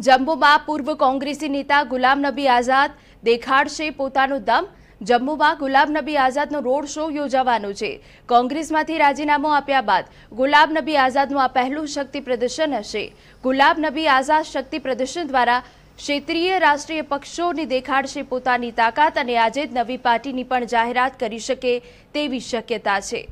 જમ્મુમાં પૂર્વ કોંગ્રેસી નેતા ગુલામ નબી આઝાદ દેખાડશે પોતાનો દમ જમ્મુમાં ગુલામ નબી આઝાદનો રોડ શો યોજાવાનો છે કોંગ્રેસમાંથી રાજીનામું આપ્યા બાદ ગુલામ નબી આઝાદનું આ પહેલું શક્તિ પ્રદર્શન હશે ગુલામ નબી આઝાદ શક્તિ પ્રદર્શન દ્વારા ક્ષેત્રીય રાષ્ટ્રીય પક્ષોની દેખાડશે પોતાની તાકાત અને આજે જ નવી પાર્ટીની પણ જાહેરાત કરી શકે તેવી શક્યતા છે